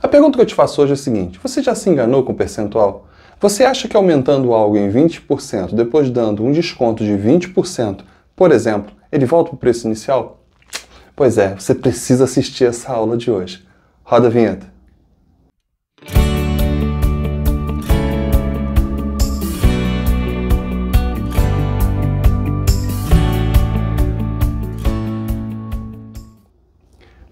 A pergunta que eu te faço hoje é a seguinte: você já se enganou com o percentual? Você acha que aumentando algo em 20%, depois dando um desconto de 20%, por exemplo, ele volta para o preço inicial? Pois é, você precisa assistir essa aula de hoje. Roda a vinheta.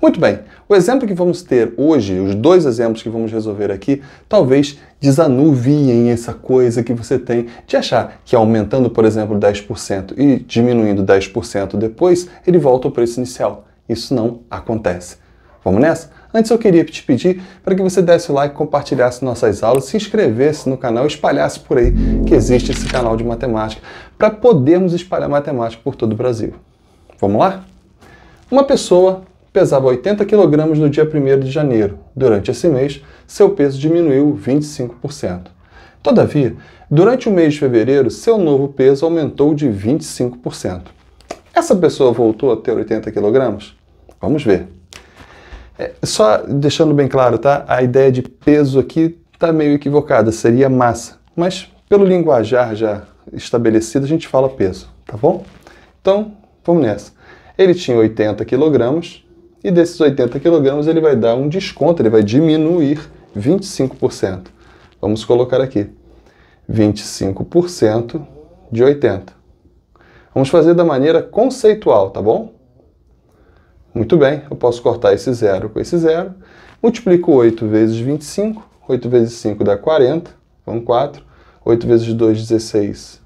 Muito bem, o exemplo que vamos ter hoje, os dois exemplos que vamos resolver aqui, talvez desanuviem essa coisa que você tem de achar que aumentando, por exemplo, 10% e diminuindo 10% depois, ele volta ao preço inicial. Isso não acontece. Vamos nessa? Antes eu queria te pedir para que você desse o like, compartilhasse nossas aulas, se inscrevesse no canal, espalhasse por aí que existe esse canal de matemática, para podermos espalhar matemática por todo o Brasil. Vamos lá? Uma pessoa pesava 80 kg no dia 1 de janeiro. Durante esse mês, seu peso diminuiu 25%. Todavia, durante o mês de fevereiro, seu novo peso aumentou de 25%. Essa pessoa voltou a ter 80 kg? Vamos ver. É, só deixando bem claro, tá? A ideia de peso aqui está meio equivocada, seria massa. Mas pelo linguajar já estabelecido, a gente fala peso, tá bom? Então, vamos nessa. Ele tinha 80 quilogramas, e desses 80 kg ele vai dar um desconto, ele vai diminuir 25%. Vamos colocar aqui, 25% de 80. Vamos fazer da maneira conceitual, tá bom? Muito bem, eu posso cortar esse zero com esse zero. Multiplico 8 vezes 25, 8 vezes 5 dá 40, Vamos 4. 8 vezes 2, 16.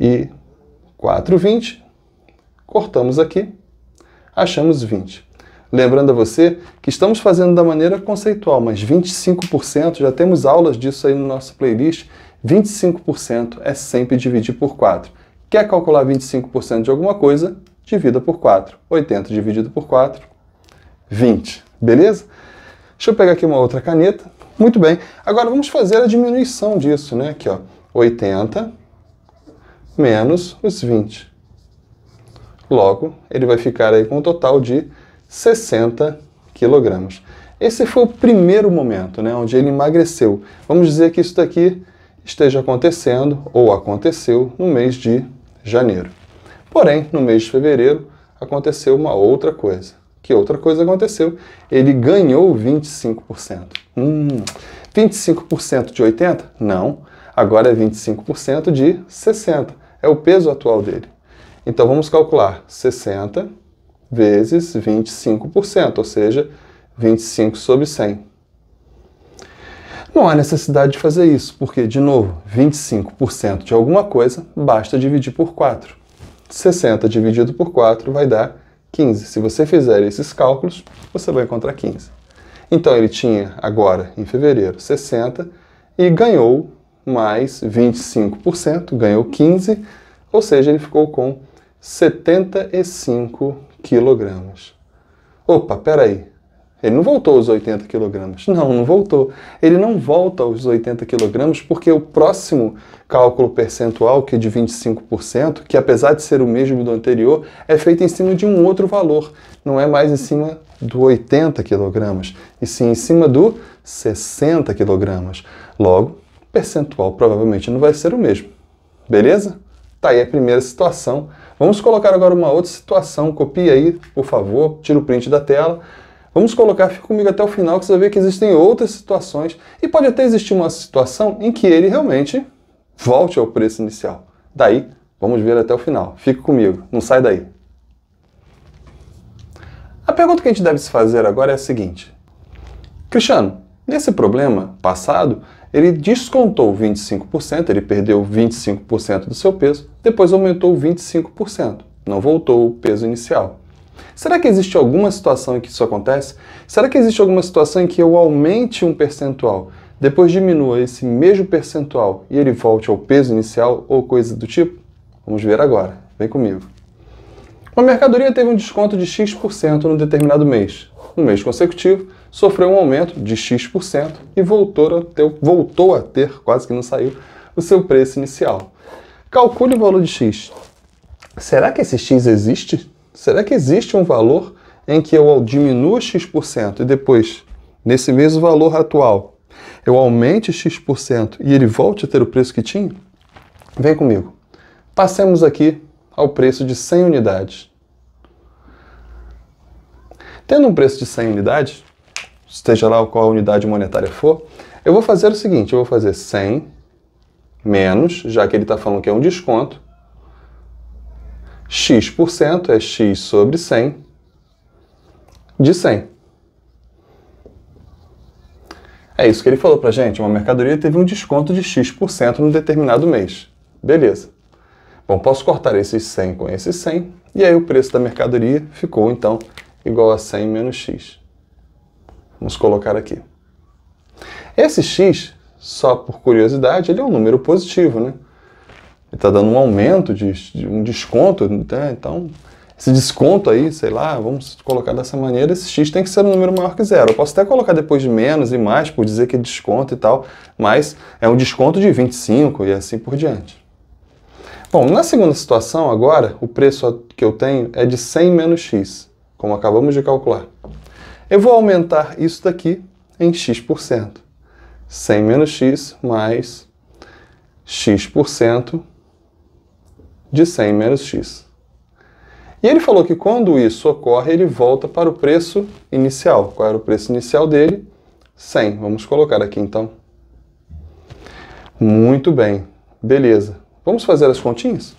E 4, 20. Cortamos aqui, achamos 20. Lembrando a você que estamos fazendo da maneira conceitual, mas 25%, já temos aulas disso aí no nosso playlist, 25% é sempre dividir por 4. Quer calcular 25% de alguma coisa? Divida por 4. 80 dividido por 4, 20. Beleza? Deixa eu pegar aqui uma outra caneta. Muito bem. Agora vamos fazer a diminuição disso, né? Aqui, ó. 80 menos os 20. Logo, ele vai ficar aí com um total de 60 quilogramas. Esse foi o primeiro momento, né, onde ele emagreceu. Vamos dizer que isso daqui esteja acontecendo ou aconteceu no mês de janeiro. Porém, no mês de fevereiro aconteceu uma outra coisa. Que outra coisa aconteceu? Ele ganhou 25%. Hum, 25% de 80? Não. Agora é 25% de 60. É o peso atual dele. Então vamos calcular 60 vezes 25%, ou seja, 25 sobre 100. Não há necessidade de fazer isso, porque, de novo, 25% de alguma coisa basta dividir por 4. 60 dividido por 4 vai dar 15. Se você fizer esses cálculos, você vai encontrar 15. Então ele tinha agora, em fevereiro, 60 e ganhou mais 25%, ganhou 15, ou seja, ele ficou com 75 quilogramas. Opa, peraí. Ele não voltou aos 80 quilogramas. Não, não voltou. Ele não volta aos 80 quilogramas porque o próximo cálculo percentual, que é de 25%, que apesar de ser o mesmo do anterior, é feito em cima de um outro valor. Não é mais em cima do 80 quilogramas, e sim em cima do 60 quilogramas. Logo, percentual provavelmente não vai ser o mesmo. Beleza? Tá aí a primeira situação. Vamos colocar agora uma outra situação. Copia aí, por favor, tira o print da tela. Vamos colocar, fica comigo até o final, que você vai ver que existem outras situações. E pode até existir uma situação em que ele realmente volte ao preço inicial. Daí, vamos ver até o final. Fique comigo, não sai daí. A pergunta que a gente deve se fazer agora é a seguinte: Cristiano, nesse problema passado, ele descontou 25%, ele perdeu 25% do seu peso, depois aumentou 25%, não voltou o peso inicial. Será que existe alguma situação em que isso acontece? Será que existe alguma situação em que eu aumente um percentual, depois diminua esse mesmo percentual e ele volte ao peso inicial ou coisa do tipo? Vamos ver agora. Vem comigo. Uma mercadoria teve um desconto de X% no determinado mês um mês consecutivo, sofreu um aumento de X% e voltou a, ter, voltou a ter, quase que não saiu, o seu preço inicial. Calcule o valor de X. Será que esse X existe? Será que existe um valor em que eu diminua X% e depois, nesse mesmo valor atual, eu aumente X% e ele volte a ter o preço que tinha? Vem comigo. Passemos aqui ao preço de 100 unidades. Tendo um preço de 100 unidades, esteja lá qual a unidade monetária for, eu vou fazer o seguinte, eu vou fazer 100 menos, já que ele está falando que é um desconto, x% é x sobre 100 de 100. É isso que ele falou para gente, uma mercadoria teve um desconto de x% num determinado mês. Beleza. Bom, posso cortar esses 100 com esses 100, e aí o preço da mercadoria ficou, então, igual a 100 menos x. Vamos colocar aqui. Esse x, só por curiosidade, ele é um número positivo, né? Ele está dando um aumento, de, de um desconto, né? então esse desconto aí, sei lá, vamos colocar dessa maneira, esse x tem que ser um número maior que zero. Eu posso até colocar depois de menos e mais, por dizer que é desconto e tal, mas é um desconto de 25 e assim por diante. Bom, na segunda situação agora, o preço que eu tenho é de 100 menos x como acabamos de calcular. Eu vou aumentar isso daqui em x%. 100 menos x mais x% de 100 menos x. E ele falou que quando isso ocorre, ele volta para o preço inicial. Qual era o preço inicial dele? 100. Vamos colocar aqui então. Muito bem. Beleza. Vamos fazer as continhas?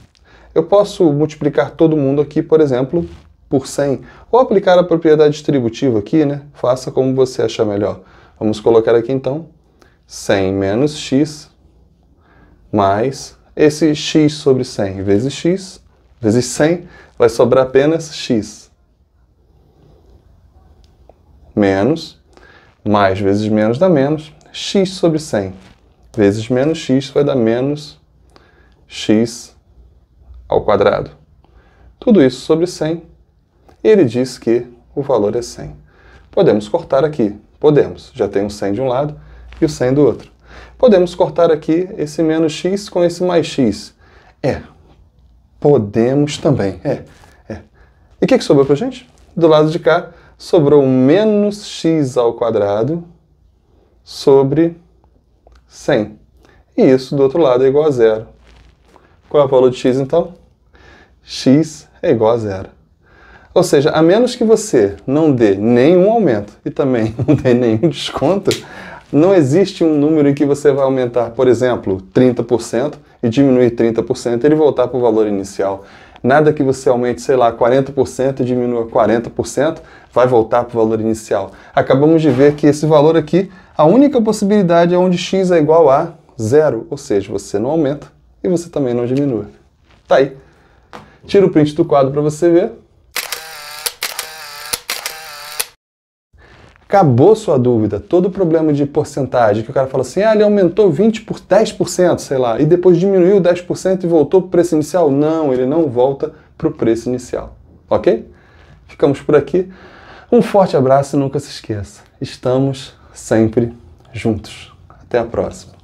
Eu posso multiplicar todo mundo aqui, por exemplo, por 100, ou aplicar a propriedade distributiva aqui, né? Faça como você achar melhor. Vamos colocar aqui então 100 menos x mais esse x sobre 100 vezes x, vezes 100, vai sobrar apenas x. Menos, mais vezes menos dá menos, x sobre 100 vezes menos x vai dar menos x ao quadrado. Tudo isso sobre 100 ele diz que o valor é 100. Podemos cortar aqui. Podemos. Já tem o 100 de um lado e o 100 do outro. Podemos cortar aqui esse menos x com esse mais x. É. Podemos também. É. é. E o que, é que sobrou para gente? Do lado de cá, sobrou menos x ao quadrado sobre 100. E isso do outro lado é igual a zero. Qual é o valor de x, então? x é igual a zero. Ou seja, a menos que você não dê nenhum aumento e também não dê nenhum desconto, não existe um número em que você vai aumentar, por exemplo, 30% e diminuir 30% e ele voltar para o valor inicial. Nada que você aumente, sei lá, 40% e diminua 40% vai voltar para o valor inicial. Acabamos de ver que esse valor aqui, a única possibilidade é onde x é igual a zero, ou seja, você não aumenta e você também não diminui. Tá aí. Tira o print do quadro para você ver. acabou sua dúvida. Todo problema de porcentagem, que o cara fala assim, ah, ele aumentou 20 por 10%, sei lá, e depois diminuiu 10% e voltou para o preço inicial. Não, ele não volta para o preço inicial. Ok? Ficamos por aqui. Um forte abraço e nunca se esqueça, estamos sempre juntos. Até a próxima.